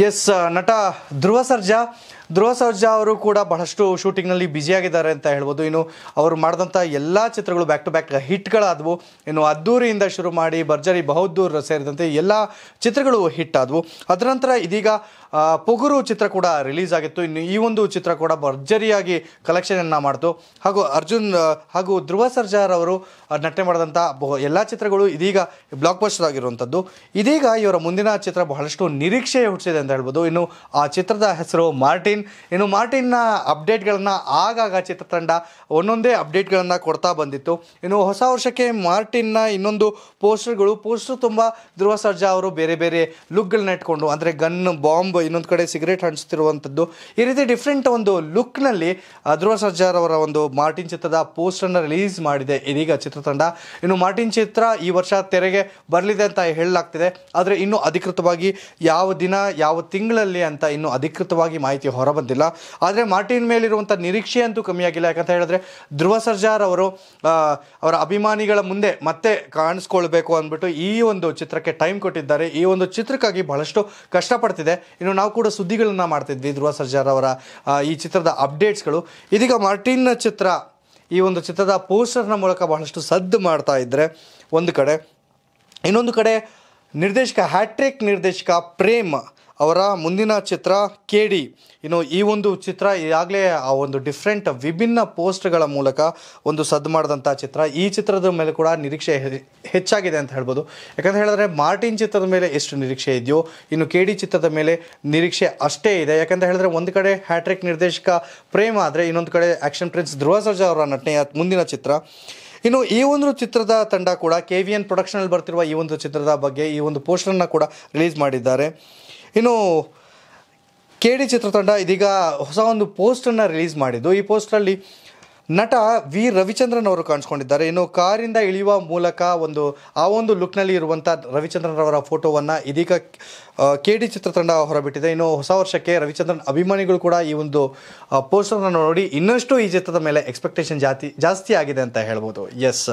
S uh, ನಟ ಧ್ರುವ ಸರ್ಜಾ ಧ್ರುವ ಸರ್ಜಾ ಅವರು ಕೂಡ ಬಹಳಷ್ಟು ಶೂಟಿಂಗ್ನಲ್ಲಿ ಬ್ಯುಸಿಯಾಗಿದ್ದಾರೆ ಅಂತ ಹೇಳ್ಬೋದು ಇನ್ನು ಅವರು ಮಾಡಿದಂಥ ಎಲ್ಲ ಚಿತ್ರಗಳು ಬ್ಯಾಕ್ ಟು ಬ್ಯಾಕ್ ಹಿಟ್ಗಳಾದವು ಇನ್ನು ಅದ್ದೂರಿಯಿಂದ ಶುರು ಮಾಡಿ ಭರ್ಜರಿ ಬಹದ್ದೂರ್ ಸೇರಿದಂತೆ ಎಲ್ಲ ಚಿತ್ರಗಳು ಹಿಟ್ ಆದವು ಅದರ ನಂತರ ಇದೀಗ ಪುಗುರು ಚಿತ್ರ ಕೂಡ ರಿಲೀಸ್ ಆಗಿತ್ತು ಇನ್ನು ಈ ಒಂದು ಚಿತ್ರ ಕೂಡ ಭರ್ಜರಿಯಾಗಿ ಕಲೆಕ್ಷನನ್ನು ಮಾಡಿತು ಹಾಗೂ ಅರ್ಜುನ್ ಹಾಗೂ ಧ್ರುವ ಸರ್ಜಾರವರು ನಟನೆ ಮಾಡಿದಂಥ ಎಲ್ಲ ಚಿತ್ರಗಳು ಇದೀಗ ಬ್ಲಾಕ್ ಬಸ್ಟರ್ ಆಗಿರುವಂಥದ್ದು ಇದೀಗ ಇವರ ಮುಂದಿನ ಚಿತ್ರ ಬಹಳಷ್ಟು ನಿರೀಕ್ಷೆ ಹುಟ್ಟಿಸಿದೆ ಅಂತ ಹೇಳ್ಬೋದು ಇನ್ನು ಆ ಚಿತ್ರದ ಹೆಸರು ಮಾರ್ಟಿನ್ ಇನ್ನು ಮಾರ್ಟಿನ್ನ ಅಪ್ಡೇಟ್ಗಳನ್ನು ಆಗಾಗ ಚಿತ್ರತಂಡ ಒಂದೊಂದೇ ಅಪ್ಡೇಟ್ಗಳನ್ನು ಕೊಡ್ತಾ ಬಂದಿತ್ತು ಇನ್ನು ಹೊಸ ವರ್ಷಕ್ಕೆ ಮಾರ್ಟಿನ್ನ ಇನ್ನೊಂದು ಪೋಸ್ಟರ್ಗಳು ಪೋಸ್ಟರ್ ತುಂಬ ಧ್ರುವ ಸರ್ಜಾ ಅವರು ಬೇರೆ ಬೇರೆ ಲುಕ್ಗಳನ್ನ ಇಟ್ಕೊಂಡು ಅಂದರೆ ಗನ್ ಬಾಂಬ್ ಇನ್ನೊಂದು ಕಡೆ ಸಿಗರೇಟ್ ಹಂಚ್ತಿರುವಂಥದ್ದು ಈ ರೀತಿ ಡಿಫ್ರೆಂಟ್ ಒಂದು ಲುಕ್ನಲ್ಲಿ ಧ್ರುವ ಸರ್ಜಾರ್ ಅವರ ಒಂದು ಮಾರ್ಟಿನ್ ಚಿತ್ರದ ಪೋಸ್ಟರ್ನ ರಿಲೀಸ್ ಮಾಡಿದೆ ಇದೀಗ ಚಿತ್ರತಂಡ ಇನ್ನು ಮಾರ್ಟಿನ್ ಚಿತ್ರ ಈ ವರ್ಷ ತೆರೆಗೆ ಬರಲಿದೆ ಅಂತ ಹೇಳಲಾಗ್ತಿದೆ ಆದರೆ ಇನ್ನು ಅಧಿಕೃತವಾಗಿ ಯಾವ ದಿನ ಯಾವ ಯಾವ ತಿಂಗಳಲ್ಲಿ ಅಂತ ಇನ್ನೂ ಅಧಿಕೃತವಾಗಿ ಮಾಹಿತಿ ಹೊರಬಂದಿಲ್ಲ ಆದರೆ ಮಾರ್ಟಿನ್ ಮೇಲಿರುವಂಥ ನಿರೀಕ್ಷೆ ಅಂತೂ ಕಮ್ಮಿಯಾಗಿಲ್ಲ ಯಾಕಂತ ಹೇಳಿದ್ರೆ ಧ್ರುವ ಸರ್ಜಾರ್ ಅವರು ಅವರ ಅಭಿಮಾನಿಗಳ ಮುಂದೆ ಮತ್ತೆ ಕಾಣಿಸ್ಕೊಳ್ಬೇಕು ಅಂದ್ಬಿಟ್ಟು ಈ ಒಂದು ಚಿತ್ರಕ್ಕೆ ಟೈಮ್ ಕೊಟ್ಟಿದ್ದಾರೆ ಈ ಒಂದು ಚಿತ್ರಕ್ಕಾಗಿ ಬಹಳಷ್ಟು ಕಷ್ಟಪಡ್ತಿದೆ ಇನ್ನು ನಾವು ಕೂಡ ಸುದ್ದಿಗಳನ್ನು ಮಾಡ್ತಿದ್ವಿ ಧ್ರುವ ಸರ್ಜಾರ್ ಅವರ ಈ ಚಿತ್ರದ ಅಪ್ಡೇಟ್ಸ್ಗಳು ಇದೀಗ ಮಾರ್ಟಿನ್ ಚಿತ್ರ ಈ ಒಂದು ಚಿತ್ರದ ಪೋಸ್ಟರ್ನ ಮೂಲಕ ಬಹಳಷ್ಟು ಸದ್ದು ಮಾಡ್ತಾ ಇದ್ದರೆ ಒಂದು ಕಡೆ ಇನ್ನೊಂದು ಕಡೆ ನಿರ್ದೇಶಕ ಹ್ಯಾಟ್ರಿಕ್ ನಿರ್ದೇಶಕ ಪ್ರೇಮ್ ಅವರ ಮುಂದಿನ ಚಿತ್ರ ಕೆ ಡಿ ಇನ್ನು ಈ ಒಂದು ಚಿತ್ರ ಈಗಾಗಲೇ ಆ ಒಂದು ಡಿಫ್ರೆಂಟ್ ವಿಭಿನ್ನ ಪೋಸ್ಟ್ಗಳ ಮೂಲಕ ಒಂದು ಸದ್ದು ಮಾಡಿದಂಥ ಚಿತ್ರ ಈ ಚಿತ್ರದ ಮೇಲೆ ಕೂಡ ನಿರೀಕ್ಷೆ ಹೆಚ್ಚಾಗಿದೆ ಅಂತ ಹೇಳ್ಬೋದು ಯಾಕಂತ ಹೇಳಿದ್ರೆ ಮಾರ್ಟಿನ್ ಚಿತ್ರದ ಮೇಲೆ ಎಷ್ಟು ನಿರೀಕ್ಷೆ ಇದೆಯೋ ಇನ್ನು ಕೆ ಡಿ ಚಿತ್ರದ ಮೇಲೆ ನಿರೀಕ್ಷೆ ಅಷ್ಟೇ ಇದೆ ಯಾಕಂತ ಹೇಳಿದ್ರೆ ಒಂದು ಕಡೆ ಹ್ಯಾಟ್ರಿಕ್ ನಿರ್ದೇಶಕ ಪ್ರೇಮ್ ಆದರೆ ಇನ್ನೊಂದು ಕಡೆ ಆ್ಯಕ್ಷನ್ ಪ್ರಿನ್ಸ್ ಧ್ರುವ ಸರ್ಜಾ ಅವರ ನಟನೆಯ ಮುಂದಿನ ಚಿತ್ರ ಇನ್ನು ಈ ಒಂದು ಚಿತ್ರದ ತಂಡ ಕೂಡ ಕೆ ವಿ ಎನ್ ಪ್ರೊಡಕ್ಷನಲ್ಲಿ ಬರ್ತಿರುವ ಈ ಒಂದು ಚಿತ್ರದ ಬಗ್ಗೆ ಈ ಒಂದು ಪೋಸ್ಟರನ್ನು ಕೂಡ ರಿಲೀಸ್ ಮಾಡಿದ್ದಾರೆ ಇನ್ನು ಕೆ ಡಿ ಚಿತ್ರತಂಡ ಇದೀಗ ಹೊಸ ಒಂದು ಪೋಸ್ಟನ್ನು ರಿಲೀಸ್ ಮಾಡಿದ್ದು ಈ ಪೋಸ್ಟಲ್ಲಿ ನಟ ವಿ ರವಿಚಂದ್ರನ್ ಅವರು ಕಾಣಿಸ್ಕೊಂಡಿದ್ದಾರೆ ಇನ್ನು ಕಾರಿಂದ ಇಳಿಯುವ ಮೂಲಕ ಒಂದು ಆ ಒಂದು ಲುಕ್ನಲ್ಲಿ ಇರುವಂಥ ರವಿಚಂದ್ರನ್ ಅವರ ಫೋಟೋವನ್ನು ಇದೀಗ ಕೆ ಡಿ ಚಿತ್ರತಂಡ ಹೊರಬಿಟ್ಟಿದೆ ಇನ್ನು ಹೊಸ ವರ್ಷಕ್ಕೆ ರವಿಚಂದ್ರನ್ ಅಭಿಮಾನಿಗಳು ಕೂಡ ಈ ಒಂದು ಪೋಸ್ಟರ್ನ ನೋಡಿ ಇನ್ನಷ್ಟು ಈ ಚಿತ್ರದ ಮೇಲೆ ಎಕ್ಸ್ಪೆಕ್ಟೇಷನ್ ಜಾತಿ ಜಾಸ್ತಿ ಆಗಿದೆ ಅಂತ ಹೇಳ್ಬೋದು ಎಸ್